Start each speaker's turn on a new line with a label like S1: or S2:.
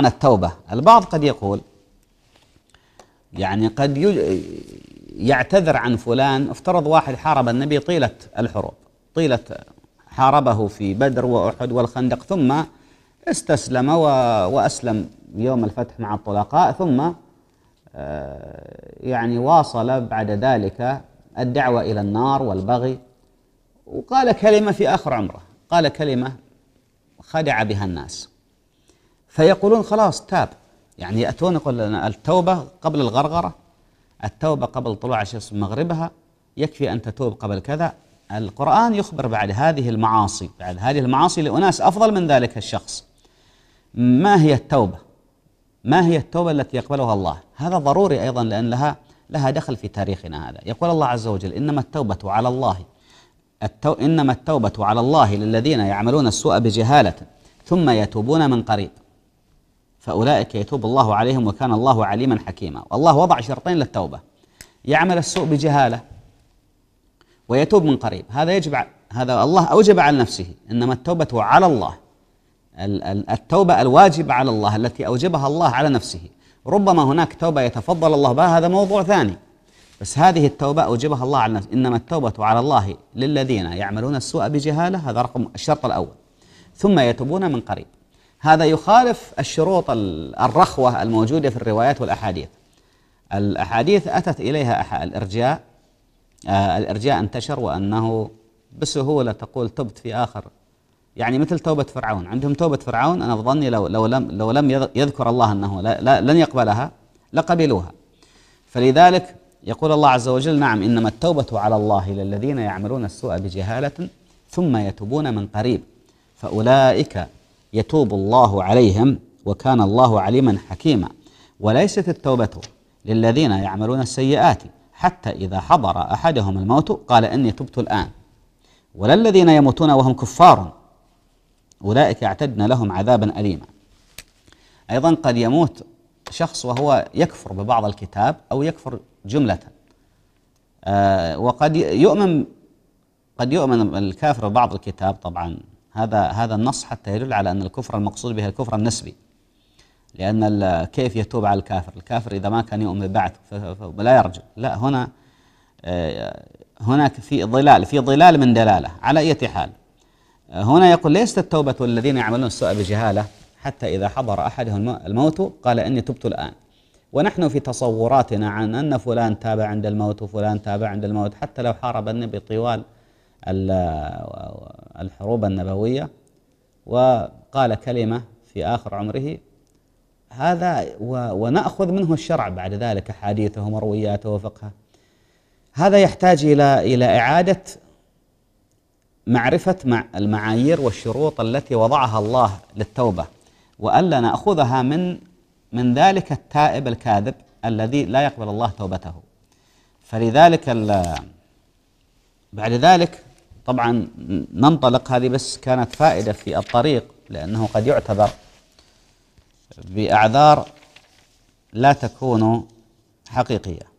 S1: معنى التوبة البعض قد يقول يعني قد يعتذر عن فلان افترض واحد حارب النبي طيلة الحروب طيلة حاربه في بدر وأحد والخندق ثم استسلم وأسلم يوم الفتح مع الطلقاء ثم آه، يعني واصل بعد ذلك الدعوة إلى النار والبغي وقال كلمة في آخر عمره قال كلمة خدع بها الناس فيقولون خلاص تاب يعني يأتون يقول لنا التوبة قبل الغرغرة التوبة قبل طلوع الشمس من مغربها يكفي أن تتوب قبل كذا القرآن يخبر بعد هذه المعاصي بعد هذه المعاصي لأناس أفضل من ذلك الشخص ما هي التوبة ما هي التوبة التي يقبلها الله هذا ضروري أيضا لأن لها لها دخل في تاريخنا هذا يقول الله عز وجل إنما التوبة على الله التو إنما التوبة على الله للذين يعملون السوء بجهالة ثم يتوبون من قريب فأولئك يتوب الله عليهم وكان الله عليما حكيما والله وضع شرطين للتوبة يعمل السوء بجهالة ويتوب من قريب هذا يجب هذا الله أوجب على نفسه إنما التوبة على الله التوبة الواجبة على الله التي أوجبها الله على نفسه ربما هناك توبة يتفضل الله بها هذا موضوع ثاني بس هذه التوبة أوجبها الله على نفسه إنما التوبة على الله للذين يعملون السوء بجهالة هذا رقم الشرط الأول ثم يتوبون من قريب هذا يخالف الشروط الرخوة الموجودة في الروايات والأحاديث الأحاديث أتت إليها الإرجاء آه، الإرجاء انتشر وأنه بسهولة تقول تبت في آخر يعني مثل توبة فرعون عندهم توبة فرعون أنا بظني لو, لو, لم, لو لم يذكر الله أنه لا, لا لن يقبلها لقبلوها فلذلك يقول الله عز وجل نعم إنما التوبة على الله للذين يعملون السوء بجهالة ثم يتوبون من قريب فأولئك يتوب الله عليهم وكان الله عليما حكيما وليست التوبة للذين يعملون السيئات حتى إذا حضر أحدهم الموت قال إني تبت الآن ولا الذين يموتون وهم كفار أولئك اعتدنا لهم عذابا أليما أيضا قد يموت شخص وهو يكفر ببعض الكتاب أو يكفر جملة آه وقد يؤمن قد يؤمن الكافر ببعض الكتاب طبعا هذا هذا النص حتى يدل على أن الكفر المقصود به الكفر النسبي لأن كيف يتوب على الكافر الكافر إذا ما كان يؤمن بعد فلا يرجع لا هنا آه، هناك في ظلال في ظلال من دلالة على أي حال هنا يقول ليست التوبة الذين يعملون السوء بجهالة حتى إذا حضر أحدهم الموت قال إني تبت الآن ونحن في تصوراتنا عن أن فلان تاب عند الموت وفلان تاب عند الموت حتى لو حارب النبي طوال الحروب النبوية وقال كلمة في آخر عمره هذا ونأخذ منه الشرع بعد ذلك أحاديثه ومروياته وفقهه هذا يحتاج إلى إلى إعادة معرفة مع المعايير والشروط التي وضعها الله للتوبة وألا نأخذها من من ذلك التائب الكاذب الذي لا يقبل الله توبته فلذلك بعد ذلك طبعا ننطلق هذه بس كانت فائدة في الطريق لأنه قد يعتبر بأعذار لا تكون حقيقية